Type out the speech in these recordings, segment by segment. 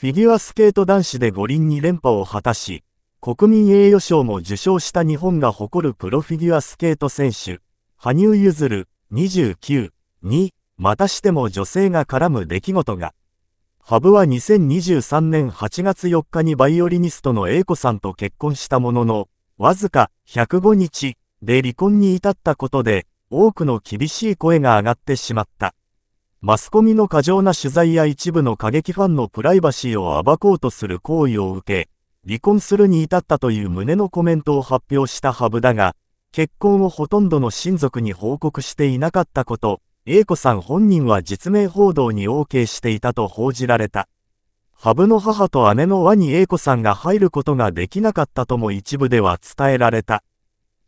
フィギュアスケート男子で五輪に連覇を果たし、国民栄誉賞も受賞した日本が誇るプロフィギュアスケート選手、羽生結弦29に、またしても女性が絡む出来事が。ハブは2023年8月4日にバイオリニストの英子さんと結婚したものの、わずか105日で離婚に至ったことで、多くの厳しい声が上がってしまった。マスコミの過剰な取材や一部の過激ファンのプライバシーを暴こうとする行為を受け、離婚するに至ったという旨のコメントを発表したハブだが、結婚をほとんどの親族に報告していなかったこと、英子さん本人は実名報道に OK していたと報じられた。ハブの母と姉の輪に英子さんが入ることができなかったとも一部では伝えられた。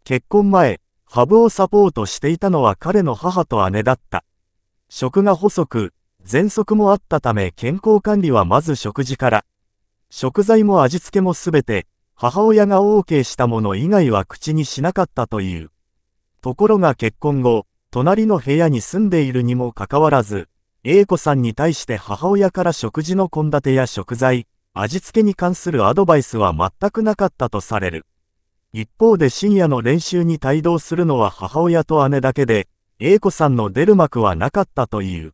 結婚前、ハブをサポートしていたのは彼の母と姉だった。食が細く、喘息もあったため健康管理はまず食事から。食材も味付けもすべて、母親が OK したもの以外は口にしなかったという。ところが結婚後、隣の部屋に住んでいるにもかかわらず、A 子さんに対して母親から食事の献立や食材、味付けに関するアドバイスは全くなかったとされる。一方で深夜の練習に帯同するのは母親と姉だけで、A 子さんの出る幕はなかったという。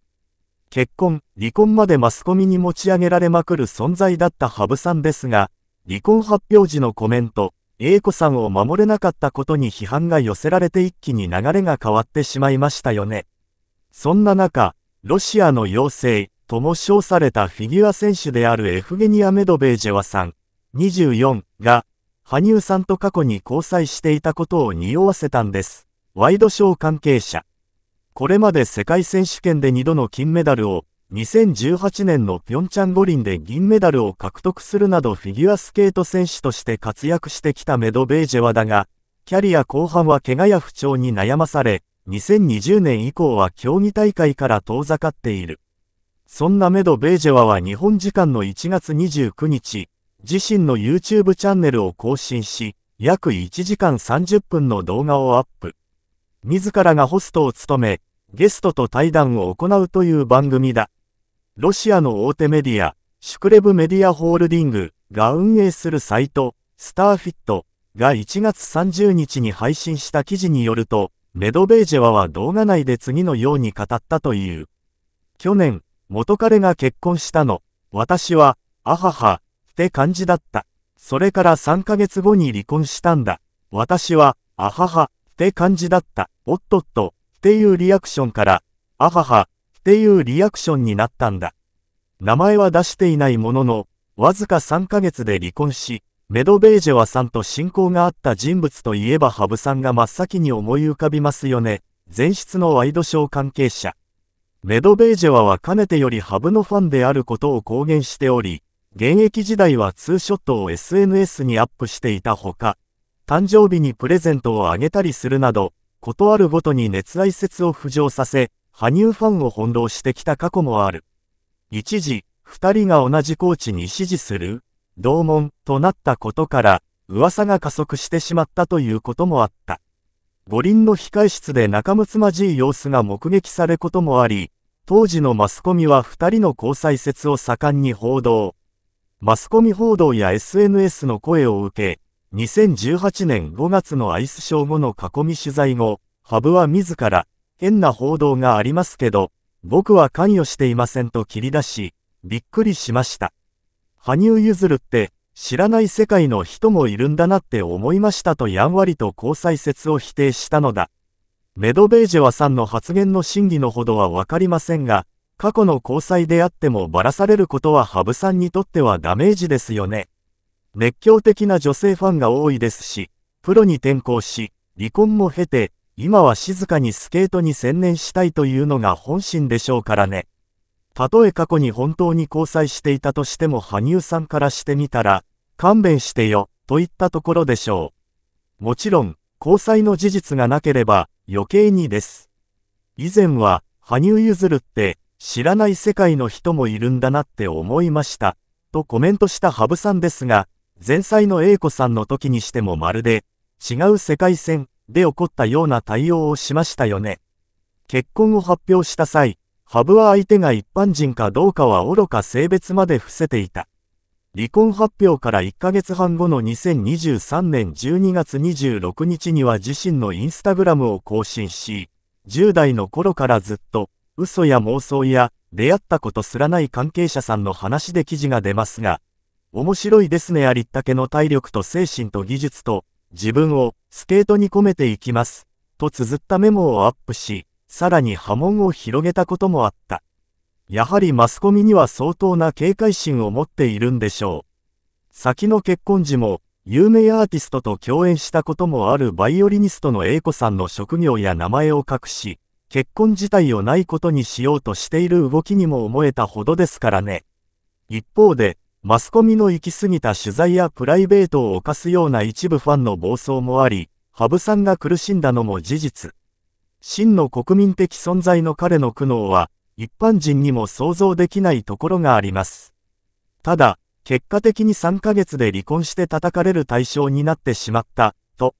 結婚、離婚までマスコミに持ち上げられまくる存在だった羽生さんですが、離婚発表時のコメント、A 子さんを守れなかったことに批判が寄せられて一気に流れが変わってしまいましたよね。そんな中、ロシアの妖精とも称されたフィギュア選手であるエフゲニア・メドベージェワさん、24が、羽生さんと過去に交際していたことを匂わせたんです。ワイドショー関係者。これまで世界選手権で2度の金メダルを、2018年の平昌五輪で銀メダルを獲得するなどフィギュアスケート選手として活躍してきたメドベージェワだが、キャリア後半は怪我や不調に悩まされ、2020年以降は競技大会から遠ざかっている。そんなメドベージェワは日本時間の1月29日、自身の YouTube チャンネルを更新し、約1時間30分の動画をアップ。自らがホストを務め、ゲストと対談を行うという番組だ。ロシアの大手メディア、シュクレブメディアホールディングが運営するサイト、スターフィットが1月30日に配信した記事によると、メドベージェワは動画内で次のように語ったという。去年、元彼が結婚したの。私は、あはは、って感じだった。それから3ヶ月後に離婚したんだ。私は、あはは、って感じだった。おっとっと、っていうリアクションから、あはは、っていうリアクションになったんだ。名前は出していないものの、わずか3ヶ月で離婚し、メドベージェワさんと親交があった人物といえば羽生さんが真っ先に思い浮かびますよね。前室のワイドショー関係者。メドベージェワはかねてより羽生のファンであることを公言しており、現役時代はツーショットを SNS にアップしていたほか、誕生日にプレゼントをあげたりするなど、ことあるごとに熱愛説を浮上させ、羽生ファンを翻弄してきた過去もある。一時、二人が同じコーチに指示する、同門となったことから、噂が加速してしまったということもあった。五輪の控え室で仲睦まじい様子が目撃されることもあり、当時のマスコミは二人の交際説を盛んに報道。マスコミ報道や SNS の声を受け、2018年5月のアイスショー後の囲み取材後、ハブは自ら、変な報道がありますけど、僕は関与していませんと切り出し、びっくりしました。羽生結弦って、知らない世界の人もいるんだなって思いましたとやんわりと交際説を否定したのだ。メドベージェワさんの発言の真偽のほどはわかりませんが、過去の交際であってもばらされることは羽生さんにとってはダメージですよね。熱狂的な女性ファンが多いですし、プロに転向し、離婚も経て、今は静かにスケートに専念したいというのが本心でしょうからね。たとえ過去に本当に交際していたとしても羽生さんからしてみたら、勘弁してよ、といったところでしょう。もちろん、交際の事実がなければ余計にです。以前は、羽生結弦って知らない世界の人もいるんだなって思いました、とコメントした羽生さんですが、前妻の A 子さんの時にしてもまるで、違う世界線で起こったような対応をしましたよね。結婚を発表した際、ハブは相手が一般人かどうかは愚か性別まで伏せていた。離婚発表から1ヶ月半後の2023年12月26日には自身のインスタグラムを更新し、10代の頃からずっと、嘘や妄想や、出会ったことすらない関係者さんの話で記事が出ますが、面白いですねありったけの体力と精神と技術と、自分をスケートに込めていきます、と綴ったメモをアップし、さらに波紋を広げたこともあった。やはりマスコミには相当な警戒心を持っているんでしょう。先の結婚時も、有名アーティストと共演したこともあるバイオリニストの英子さんの職業や名前を隠し、結婚自体をないことにしようとしている動きにも思えたほどですからね。一方で、マスコミの行き過ぎた取材やプライベートを犯すような一部ファンの暴走もあり、羽生さんが苦しんだのも事実。真の国民的存在の彼の苦悩は、一般人にも想像できないところがあります。ただ、結果的に3ヶ月で離婚して叩かれる対象になってしまった、と。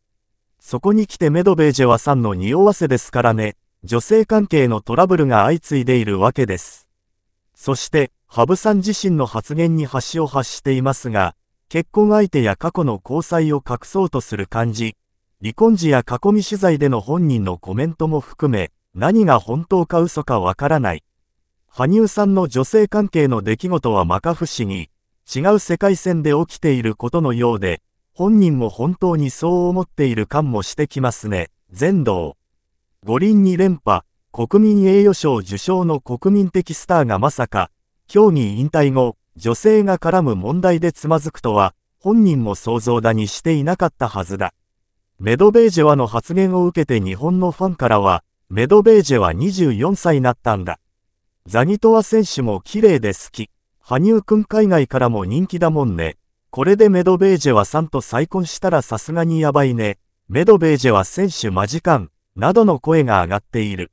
そこに来てメドベージェワさんの匂わせですからね、女性関係のトラブルが相次いでいるわけです。そして、羽生さん自身の発言に端を発していますが、結婚相手や過去の交際を隠そうとする感じ、離婚時や囲み取材での本人のコメントも含め、何が本当か嘘かわからない。羽生さんの女性関係の出来事は摩訶不思議、違う世界線で起きていることのようで、本人も本当にそう思っている感もしてきますね。全道。五輪に連覇、国民栄誉賞受賞の国民的スターがまさか、競技引退後、女性が絡む問題でつまずくとは、本人も想像だにしていなかったはずだ。メドベージェワの発言を受けて日本のファンからは、メドベージェワ24歳になったんだ。ザギトワ選手も綺麗で好き。羽生くん海外からも人気だもんね。これでメドベージェワさんと再婚したらさすがにやばいね。メドベージェワ選手間近、などの声が上がっている。